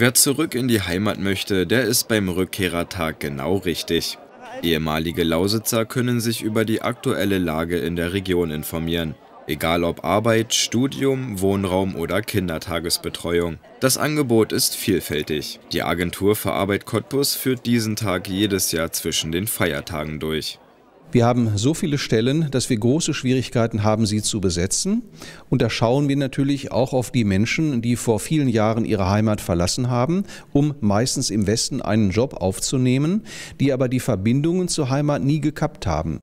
Wer zurück in die Heimat möchte, der ist beim Rückkehrertag genau richtig. Ehemalige Lausitzer können sich über die aktuelle Lage in der Region informieren. Egal ob Arbeit, Studium, Wohnraum oder Kindertagesbetreuung. Das Angebot ist vielfältig. Die Agentur für Arbeit Cottbus führt diesen Tag jedes Jahr zwischen den Feiertagen durch. Wir haben so viele Stellen, dass wir große Schwierigkeiten haben, sie zu besetzen. Und da schauen wir natürlich auch auf die Menschen, die vor vielen Jahren ihre Heimat verlassen haben, um meistens im Westen einen Job aufzunehmen, die aber die Verbindungen zur Heimat nie gekappt haben.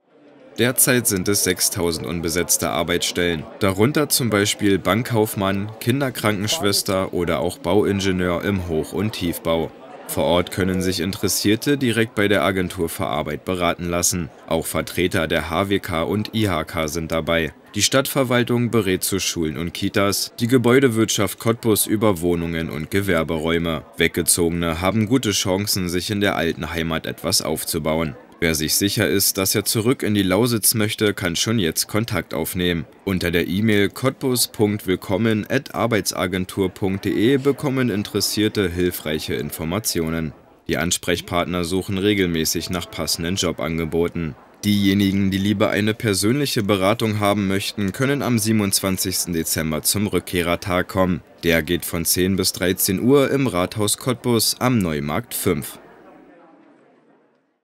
Derzeit sind es 6000 unbesetzte Arbeitsstellen, darunter zum Beispiel Bankkaufmann, Kinderkrankenschwester oder auch Bauingenieur im Hoch- und Tiefbau. Vor Ort können sich Interessierte direkt bei der Agentur für Arbeit beraten lassen. Auch Vertreter der HWK und IHK sind dabei. Die Stadtverwaltung berät zu Schulen und Kitas, die Gebäudewirtschaft Cottbus über Wohnungen und Gewerberäume. Weggezogene haben gute Chancen, sich in der alten Heimat etwas aufzubauen. Wer sich sicher ist, dass er zurück in die Lausitz möchte, kann schon jetzt Kontakt aufnehmen. Unter der E-Mail cottbus.willkommen.arbeitsagentur.de bekommen Interessierte hilfreiche Informationen. Die Ansprechpartner suchen regelmäßig nach passenden Jobangeboten. Diejenigen, die lieber eine persönliche Beratung haben möchten, können am 27. Dezember zum Rückkehrertag kommen. Der geht von 10 bis 13 Uhr im Rathaus Cottbus am Neumarkt 5.